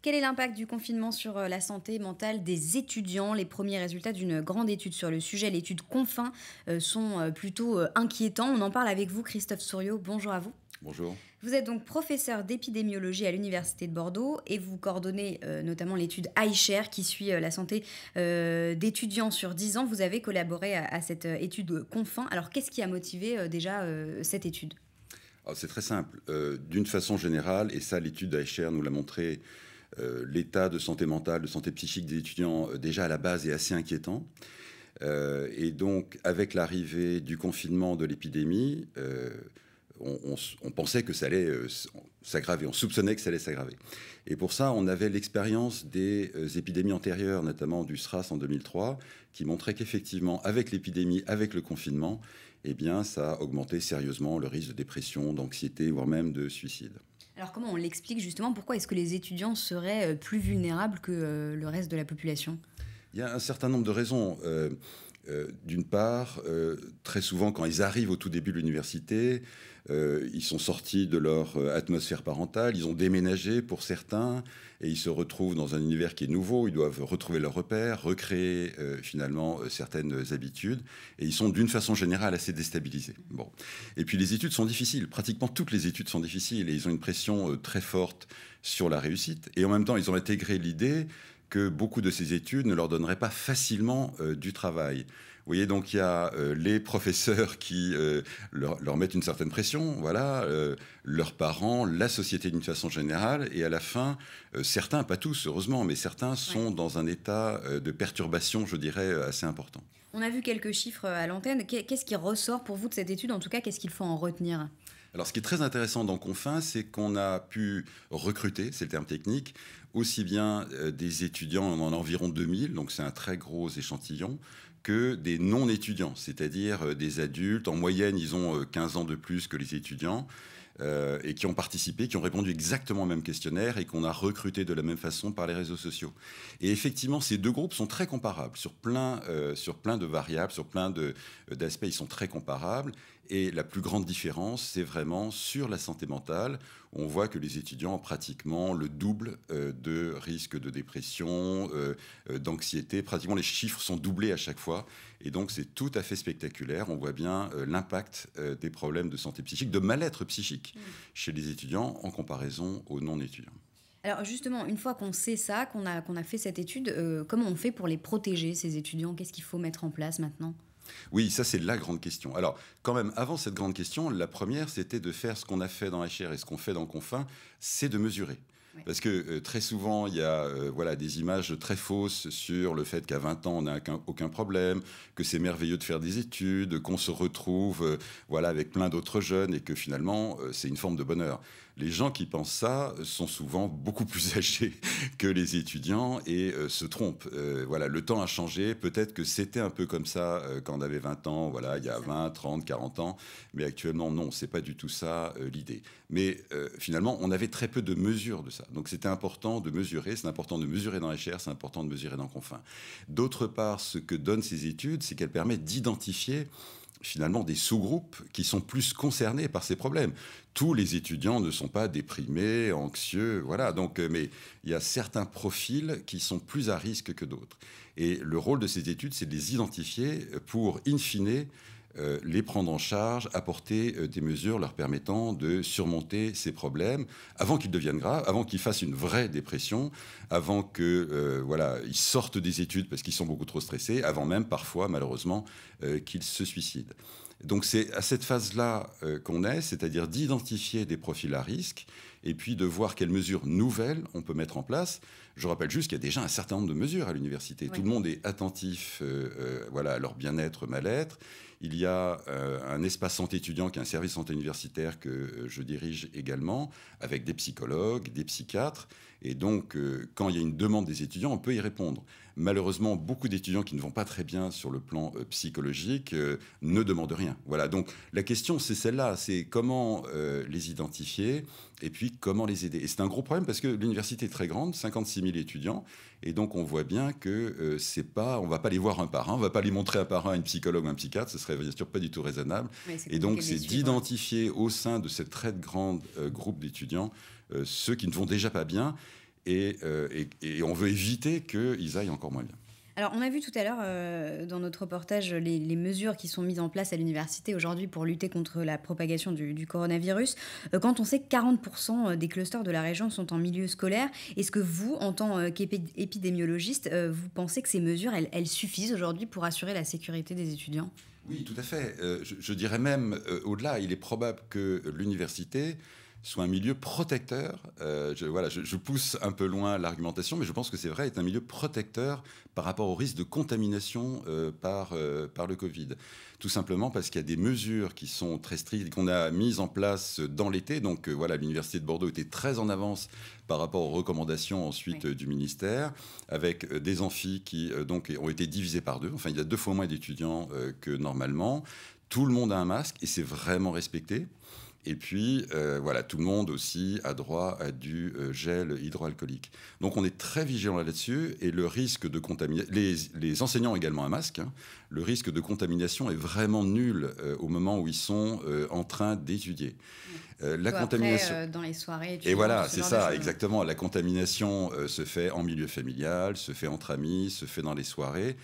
Quel est l'impact du confinement sur euh, la santé mentale des étudiants Les premiers résultats d'une grande étude sur le sujet, l'étude Confin, euh, sont euh, plutôt inquiétants. On en parle avec vous, Christophe Souriau. Bonjour à vous. Bonjour. Vous êtes donc professeur d'épidémiologie à l'Université de Bordeaux et vous coordonnez notamment l'étude iShare qui suit la santé d'étudiants sur 10 ans. Vous avez collaboré à, cette étude Confin. Alors qu'est-ce qui a motivé déjà cette étude ah, C'est très simple. D'une façon générale, et ça l'étude iShare nous l'a montré euh, l'état de santé mentale, de santé psychique des étudiants euh, déjà à la base est assez inquiétant. Euh, et donc, avec l'arrivée du confinement de l'épidémie, on, pensait que ça allait s'aggraver, on soupçonnait que ça allait s'aggraver. Et pour ça, on avait l'expérience des épidémies antérieures, notamment du SRAS en 2003, qui montrait qu'effectivement, avec l'épidémie, avec le confinement, eh bien, ça a augmenté sérieusement le risque de dépression, d'anxiété, voire même de suicide. Alors comment on l'explique justement Pourquoi est-ce que les étudiants seraient euh, plus vulnérables que euh, le reste de la population Il y a un certain nombre de raisons. Euh, euh, d'une part, euh, très souvent, quand ils arrivent au tout début de l'université, euh, ils sont sortis de leur atmosphère parentale, ils ont déménagé pour certains, et ils se retrouvent dans un univers qui est nouveau, ils doivent retrouver leurs repères, recréer finalement certaines habitudes, et ils sont d'une façon générale assez déstabilisés. Bon. Et puis les études sont difficiles, pratiquement toutes les études sont difficiles, et ils ont une pression très forte sur la réussite, et en même temps, ils ont intégré l'idée que beaucoup de ces études ne leur donneraient pas facilement euh, du travail. Vous voyez, donc il y a euh, les professeurs qui euh, leur, mettent une certaine pression, voilà, leurs parents, la société d'une façon générale, et à la fin, certains, pas tous heureusement, mais certains sont dans un état de perturbation, je dirais, assez important. On a vu quelques chiffres à l'antenne. Qu'est-ce qui ressort pour vous de cette étude En tout cas, qu'est-ce qu'il faut en retenir alors ce qui est très intéressant dans Confin, c'est qu'on a pu recruter, c'est le terme technique, aussi bien euh, des étudiants, on en a environ 2000, donc c'est un très gros échantillon, que des non-étudiants, c'est-à-dire euh, des adultes. En moyenne, ils ont 15 euh, ans de plus que les étudiants. Euh, et qui ont participé, qui ont répondu exactement au même questionnaire et qu'on a recruté de la même façon par les réseaux sociaux. Et effectivement, ces deux groupes sont très comparables sur plein, euh, sur plein de variables, sur plein euh, d'aspects, ils sont très comparables. Et la plus grande différence, c'est vraiment sur la santé mentale. On voit que les étudiants ont pratiquement le double de risque de dépression, d'anxiété. Pratiquement, les chiffres sont doublés à chaque fois. Et donc, c'est tout à fait spectaculaire. On voit bien l'impact des problèmes de santé psychique, de mal-être psychique chez les étudiants en comparaison aux non-étudiants. Alors justement, une fois qu'on sait ça, qu'on a, fait cette étude, euh, comment on fait pour les protéger, ces étudiants Qu'est-ce qu'il faut mettre en place maintenant oui, ça c'est la grande question. Alors, quand même, avant cette grande question, la première, c'était de faire ce qu'on a fait dans HR et ce qu'on fait dans Confin, c'est de mesurer. Parce que euh, très souvent, il y a euh, voilà, des images très fausses sur le fait qu'à 20 ans, on n'a aucun, problème, que c'est merveilleux de faire des études, qu'on se retrouve euh, voilà, avec plein d'autres jeunes et que finalement, c'est une forme de bonheur. Les gens qui pensent ça sont souvent beaucoup plus âgés que les étudiants et se trompent. voilà, le temps a changé. Peut-être que c'était un peu comme ça quand on avait 20 ans, voilà, il y a 20, 30, 40 ans. Mais actuellement, non, c'est pas du tout ça l'idée. Mais finalement, on avait très peu de mesures de ça. Donc c'était important de mesurer, c'est important de mesurer dans les chairs, c'est important de mesurer dans confins. D'autre part, ce que donnent ces études, c'est qu'elles permettent d'identifier finalement des sous-groupes qui sont plus concernés par ces problèmes. Tous les étudiants ne sont pas déprimés, anxieux, voilà. Donc, euh, mais il y a certains profils qui sont plus à risque que d'autres. Et le rôle de ces études, c'est de les identifier pour, in fine, euh, les prendre en charge, apporter euh, des mesures leur permettant de surmonter ces problèmes avant qu'ils deviennent graves, avant qu'ils fassent une vraie dépression, avant que euh, voilà, ils sortent des études parce qu'ils sont beaucoup trop stressés, avant même parfois malheureusement qu'ils se suicident. Donc c'est à cette phase-là euh, qu'on est, c'est-à-dire d'identifier des profils à risque et puis de voir quelles mesures nouvelles on peut mettre en place. Je rappelle juste qu'il y a déjà un certain nombre de mesures à l'université. Tout le monde est attentif euh, euh, à leur bien-être, mal-être. Il y a un espace santé étudiant qui est un service santé universitaire que je dirige également, avec des psychologues, des psychiatres. Et donc, euh, quand il y a une demande des étudiants, on peut y répondre. Malheureusement, beaucoup d'étudiants qui ne vont pas très bien sur le plan euh, psychologique euh, ne demandent rien. Voilà, donc la question, c'est celle-là, c'est comment les identifier et puis comment les aider. Et c'est un gros problème parce que l'université est très grande, 56 000 étudiants, et donc on voit bien que c'est pas, on va pas les voir un par un, on va pas les montrer un par un à une psychologue ou un psychiatre, ce serait bien sûr pas du tout raisonnable. Et donc, c'est d'identifier au sein de ce très grand groupe d'étudiants euh, ceux qui ne vont déjà pas bien. Euh, et, on veut éviter qu'ils aillent encore moins bien. Alors, on a vu tout à l'heure euh, dans notre reportage les, mesures qui sont mises en place à l'université aujourd'hui pour lutter contre la propagation du, coronavirus. quand on sait que 40% des clusters de la région sont en milieu scolaire, est-ce que vous, en tant qu'épidémiologiste, vous pensez que ces mesures, elles, suffisent aujourd'hui pour assurer la sécurité des étudiants Oui, tout à fait. je, dirais même au-delà, il est probable que l'université soit un milieu protecteur. Euh, je, voilà, je, pousse un peu loin l'argumentation, mais je pense que c'est vrai, est un milieu protecteur par rapport au risque de contamination euh, euh, par, le Covid. Tout simplement parce qu'il y a des mesures qui sont très strictes, qu'on a mises en place dans l'été. Donc voilà, l'Université de Bordeaux était très en avance par rapport aux recommandations ensuite du ministère, avec des amphis qui donc ont été divisés par deux. Enfin, il y a deux fois moins d'étudiants que normalement. Tout le monde a un masque et c'est vraiment respecté. Et puis, euh, voilà, tout le monde aussi a droit à du euh, gel hydroalcoolique. Donc, on est très vigilant là-dessus et le risque de contamination. Les, enseignants ont également un masque. Hein. Le risque de contamination est vraiment nul euh, au moment où ils sont en train d'étudier. la contamination. dans les soirées. Et voilà, c'est ça, exactement. La contamination se fait en milieu familial, se fait entre amis, se fait dans les soirées.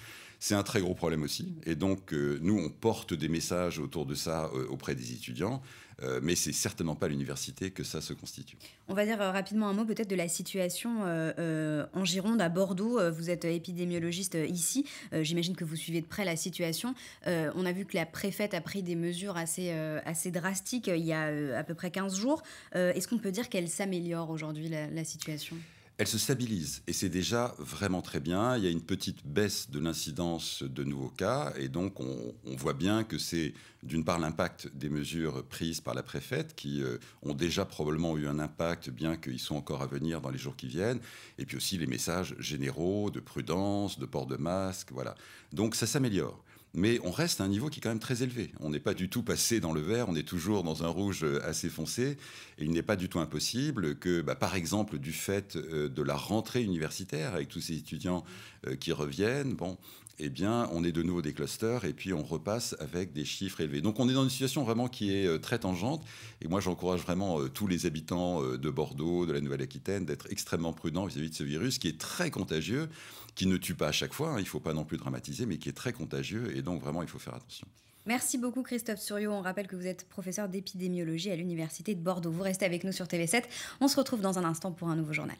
C'est un très gros problème aussi. Et donc, euh, nous, on porte des messages autour de ça euh, auprès des étudiants, mais euh, mais c'est certainement pas l'université que ça se constitue. On va dire rapidement un mot peut-être de la situation en Gironde, à Bordeaux. Vous êtes épidémiologiste ici. J'imagine que vous suivez de près la situation. on a vu que la préfète a pris des mesures assez, assez drastiques il y a à peu près 15 jours. Est-ce qu'on peut dire qu'elle s'améliore aujourd'hui, la situation elle se stabilise et c'est déjà vraiment très bien. Il y a une petite baisse de l'incidence de nouveaux cas et donc on, voit bien que c'est d'une part l'impact des mesures prises par la préfète qui euh, ont déjà probablement eu un impact bien qu'ils soient encore à venir dans les jours qui viennent et puis aussi les messages généraux de prudence, de port de masque, voilà. Donc ça s'améliore mais on reste à un niveau qui est quand même très élevé. On n'est pas du tout passé dans le vert, on est toujours dans un rouge euh, assez foncé, et il n'est pas du tout impossible que, bah, par exemple, du fait euh, de la rentrée universitaire, avec tous ces étudiants euh, qui reviennent, bon, eh bien, on est de nouveau des clusters et puis on repasse avec des chiffres élevés. Donc, on est dans une situation vraiment qui est euh, très tangente. Et moi, j'encourage vraiment euh, tous les habitants euh, de Bordeaux, de la Nouvelle-Aquitaine, d'être extrêmement prudents vis-à-vis de ce virus qui est très contagieux, qui ne tue pas à chaque fois, hein. il ne faut pas non plus dramatiser, mais qui est très contagieux. Et donc, vraiment, il faut faire attention. Merci beaucoup Christophe Suriot. On rappelle que vous êtes professeur d'épidémiologie à l'Université de Bordeaux. Vous restez avec nous sur TV7. On se retrouve dans un instant pour un nouveau journal.